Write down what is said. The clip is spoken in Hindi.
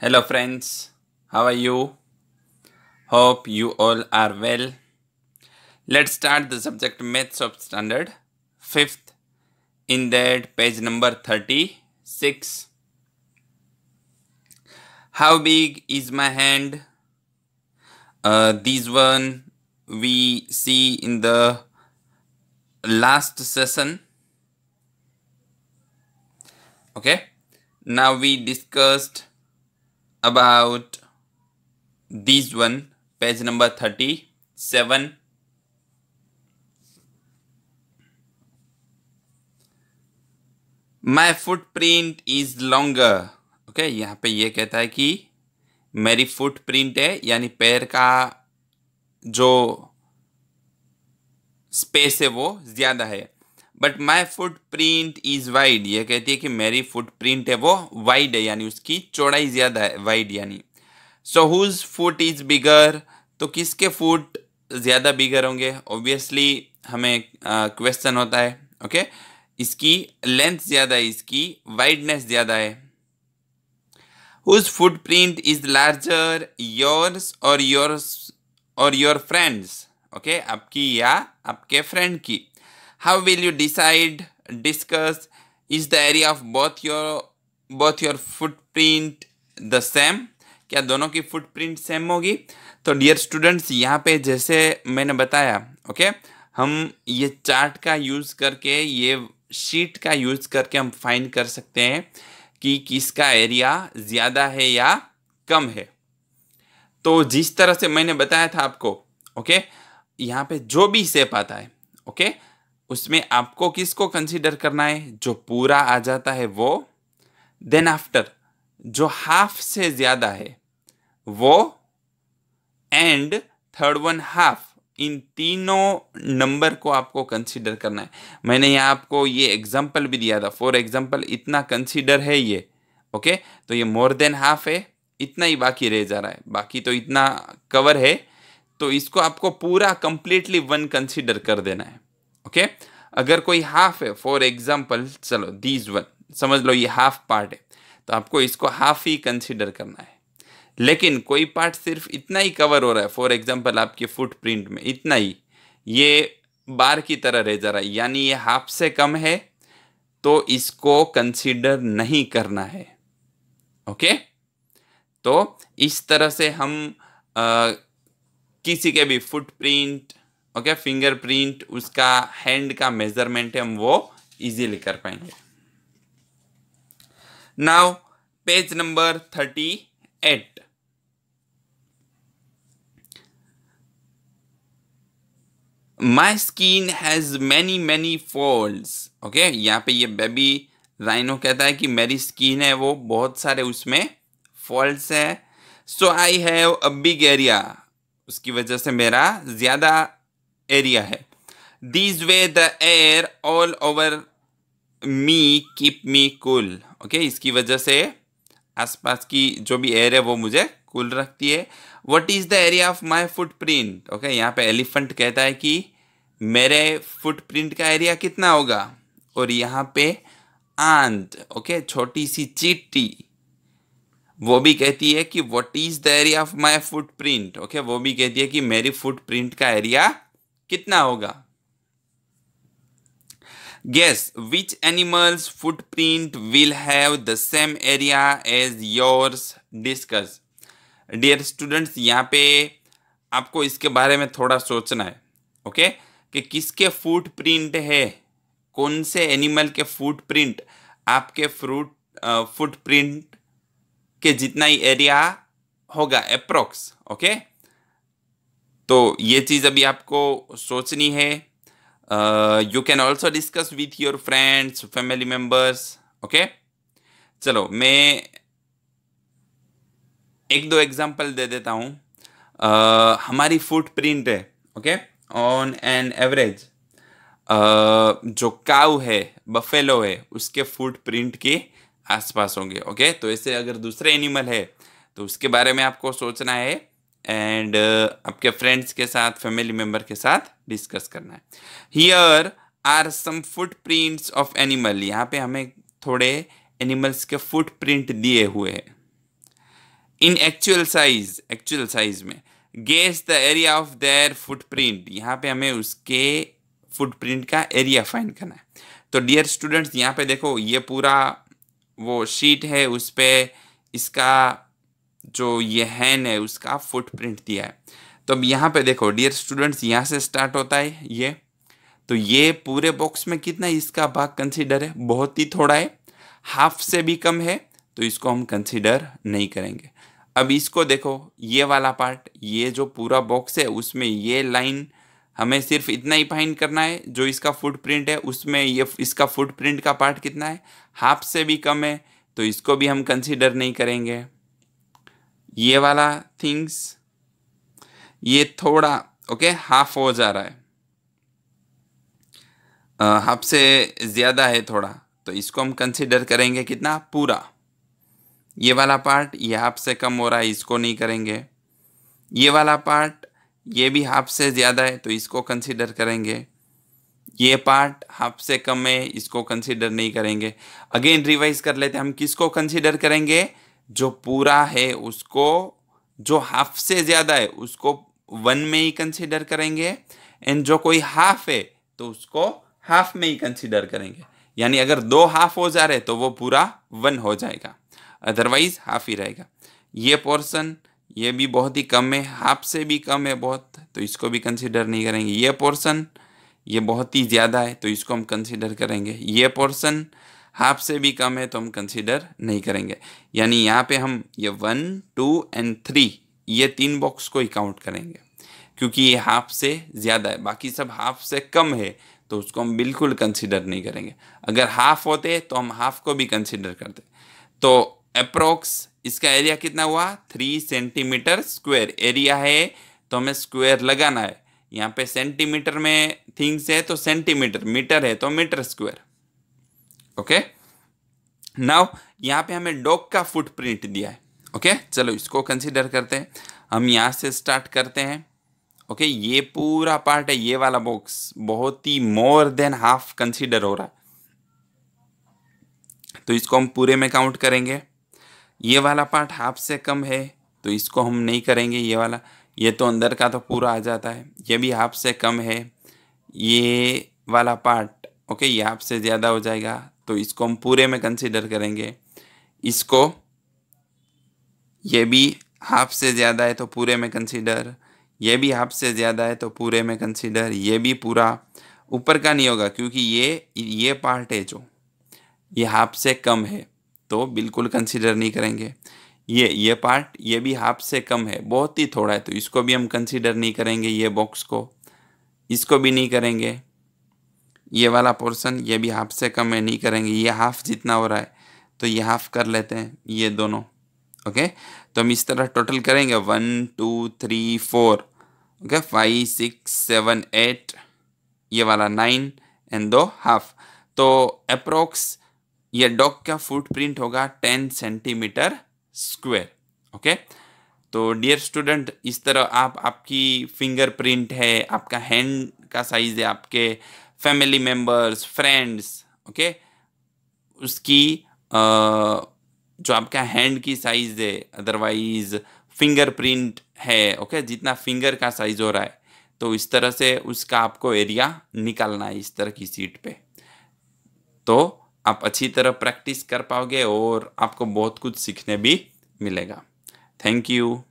Hello friends, how are you? Hope you all are well. Let's start the subject Maths of Standard 5th in that page number 36. How big is my hand? Uh, this one we see in the last session. Okay, now we discussed about this one page number 37 my footprint is longer okay यहाँ पे ये कहता है कि मेरी फुट प्रिंट है यानी पैर का जो स्पेस है वो ज़्यादा है but my footprint is wide यह कहती है कि मेरी फुट प्रिंट है वो वाइड है यानी उसकी चौड़ाई ज़्यादा है वाइड यानी so whose foot is bigger तो किसके फुट ज़्यादा बिगर होंगे ऑब्वियसली हमें क्वेश्चन uh, होता है ओके okay? इसकी लेंथ ज़्यादा है इसकी वाइडनेस ज़्यादा है whose footprint is larger yours और योर्स और योर फ्रेंड्स ओके आपकी या आपके फ्रेंड की how will you decide discuss is the area of both your both your footprint the same क्या दोनों की फुटप्रिंट सेम होगी तो डियर स्टूडेंट्स यहाँ पे जैसे मैंने बताया ओके okay? हम ये चार्ट का यूज़ करके ये शीट का यूज़ करके हम फाइंड कर सकते हैं कि किसका एरिया ज़्यादा है या कम है तो जिस तरह से मैंने बताया था आपको ओके यहाँ पे जो भी सेप आता है ओके उसमें आपको किसको कंसीडर करना है जो पूरा आ जाता है वो देन आफ्टर जो हाफ से ज़्यादा है वो एंड थर्ड वन हाफ इन तीनों नंबर को आपको कंसीडर करना है मैंने यहाँ आपको ये एग्जाम्पल भी दिया था फॉर एग्जाम्पल इतना कंसीडर है ये ओके okay? तो ये मोर देन हाफ है इतना ही बाकी रह जा रहा है बाकी तो इतना कवर है तो इसको आपको पूरा कंप्लीटली वन कंसीडर कर देना है ओके अगर कोई हाफ है फॉर एग्जाम्पल चलो दीज वन समझ लो ये हाफ पार्ट है तो आपको इसको हाफ ही कंसिडर करना है लेकिन कोई पार्ट सिर्फ इतना ही कवर हो रहा है फॉर एग्जाम्पल आपके फुटप्रिंट में इतना ही ये बार की तरह रह जा रहा है यानी ये हाफ से कम है तो इसको कंसिडर नहीं करना है ओके तो इस तरह से हम आ, किसी के भी फुटप्रिंट ओके फिंगरप्रिंट उसका हैंड का मेजरमेंट है हम वो इजीली कर पाएंगे now page number thirty eight my skin has many many folds okay यहाँ पे ये बेबी राइनो कहता है कि मेरी स्किन है वो बहुत सारे उसमें फॉल्ट्स है so I have a big area उसकी वजह से मेरा ज़्यादा एरिया है this way the air all over me keep me cool okay इसकी वजह से आसपास की जो भी एयर है वो मुझे कूल रखती है what is the area of my footprint okay यहाँ पे एलिफेंट कहता है कि मेरे फुटप्रिंट का एरिया कितना होगा और यहाँ पे आंत ओके छोटी सी चीटी वो भी कहती है कि what is the area of my footprint okay वो भी कहती है कि मेरी फुटप्रिंट का एरिया कितना होगा guess which animals print will have the same area as yours discuss dear students यहाँ पे आपको इसके बारे में थोड़ा सोचना है ओके कि किसके प्रिंट है कौन से एनिमल के प्रिंट आपके फ्रूट प्रिंट के जितना ही एरिया होगा अप्रोक्स ओके okay? तो ये चीज़ अभी आपको सोचनी है you can also discuss with your friends family members okay चलो मैं एक दो एग्जाम्पल दे देता हूँ uh, हमारी फुटप्रिंट है ओके ऑन एन एवरेज जो काउ है बफेलो है उसके फुटप्रिंट के आसपास होंगे ओके okay? तो ऐसे अगर दूसरे एनिमल है तो उसके बारे में आपको सोचना है एंड uh, आपके फ्रेंड्स के साथ फैमिली मेम्बर के साथ डिस्कस करना है here are some footprints of animal यहाँ पे हमें थोड़े एनिमल्स के फुट प्रिंट दिए हुए हैं in actual size actual size में guess the area of their print यहाँ पे हमें उसके फुट प्रिंट का एरिया फाइंड करना है तो डियर स्टूडेंट्स यहाँ पे देखो ये पूरा वो शीट है उस पर इसका जो ये हैन है उसका फुटप्रिंट दिया है तो अब यहाँ पे देखो डियर स्टूडेंट्स यहाँ से स्टार्ट होता है ये तो ये पूरे बॉक्स में कितना इसका भाग कंसिडर है बहुत ही थोड़ा है हाफ से भी कम है तो इसको हम कंसिडर नहीं करेंगे अब इसको देखो ये वाला पार्ट ये जो पूरा बॉक्स है उसमें ये लाइन हमें सिर्फ इतना ही फाइन करना है जो इसका फुटप्रिंट है उसमें ये इसका फुटप्रिंट का पार्ट कितना है हाफ से भी कम है तो इसको भी हम कंसिडर नहीं करेंगे ये वाला थिंग्स ये थोड़ा ओके हाफ हो जा रहा है हाफ से ज़्यादा है थोड़ा तो इसको हम कंसिडर करेंगे कितना पूरा ये वाला पार्ट ये हाफ से कम हो रहा है इसको नहीं करेंगे ये वाला पार्ट ये भी हाफ से ज़्यादा है तो इसको कंसिडर करेंगे ये पार्ट हाफ से कम है इसको कंसिडर नहीं करेंगे अगेन रिवाइज कर लेते हैं हम किसको कंसिडर करेंगे जो पूरा है उसको जो हाफ से ज़्यादा है उसको वन में ही कंसिडर करेंगे एंड जो कोई हाफ है तो उसको हाफ में ही कंसिडर करेंगे यानी अगर दो हाफ हो जा रहे तो वो पूरा वन हो जाएगा अदरवाइज हाफ ही रहेगा ये पोर्सन ये भी बहुत ही कम है हाफ से भी कम है बहुत तो इसको भी कंसिडर नहीं करेंगे ये पोर्सन ये बहुत ही ज़्यादा है तो इसको हम कंसिडर करेंगे ये पोर्सन हाफ से भी कम है तो हम कंसिडर नहीं करेंगे यानी यहाँ पे हम ये वन टू एंड थ्री ये तीन बॉक्स को ही काउंट करेंगे क्योंकि ये हाफ से ज़्यादा है बाकी सब हाफ से कम है तो उसको हम बिल्कुल कंसिडर नहीं करेंगे अगर हाफ होते तो हम हाफ को भी कंसिडर करते तो अप्रोक्स इसका एरिया कितना हुआ थ्री सेंटीमीटर स्क्वेयर एरिया है तो हमें स्क्वेयर लगाना है यहाँ पे सेंटीमीटर में थिंग्स है तो सेंटीमीटर मीटर है तो मीटर स्क्वेयर ओके नाउ यहाँ पे हमें डॉग का फुटप्रिंट दिया है ओके okay? चलो इसको कंसिडर करते हैं हम यहाँ से स्टार्ट करते हैं ओके okay? ये पूरा पार्ट है ये वाला बॉक्स बहुत ही मोर देन हाफ कंसिडर हो रहा है तो इसको हम पूरे में काउंट करेंगे ये वाला पार्ट हाफ से कम है तो इसको हम नहीं करेंगे ये वाला ये तो अंदर का तो पूरा आ जाता है ये भी हाफ से कम है ये वाला पार्ट ओके ये हाफ से ज़्यादा हो जाएगा तो इसको हम पूरे में कंसिडर करेंगे इसको ये भी हाफ से ज़्यादा है तो पूरे में कंसिडर ये भी हाफ से ज़्यादा है तो पूरे में कंसिडर ये भी पूरा ऊपर का नहीं होगा क्योंकि ये ये पार्ट है जो ये हाफ से कम है तो बिल्कुल कंसिडर नहीं करेंगे ये ये पार्ट ये भी हाफ से कम है बहुत ही थोड़ा है तो इसको भी हम कंसिडर नहीं करेंगे ये बॉक्स को इसको भी नहीं करेंगे ये वाला पोर्सन ये भी हाफ से कम है नहीं करेंगे ये हाफ जितना हो रहा है तो ये हाफ कर लेते हैं ये दोनों ओके तो हम इस तरह टोटल करेंगे one two three four okay five six seven eight ये वाला नाइन एंड दो हाफ तो अप्रोक्स ये डॉग का फुटप्रिंट होगा टेन सेंटीमीटर स्क्वेयर ओके तो डियर स्टूडेंट इस तरह आप आपकी फिंगरप्रिंट है आपका हैंड का साइज़ है आपके फैमिली मेम्बर्स फ्रेंड्स ओके उसकी आ, जो आपका हैंड की साइज है अदरवाइज फिंगरप्रिंट है ओके जितना फिंगर का साइज हो रहा है तो इस तरह से उसका आपको एरिया निकालना है इस तरह की सीट पे तो आप अच्छी तरह प्रैक्टिस कर पाओगे और आपको बहुत कुछ सीखने भी मिलेगा थैंक यू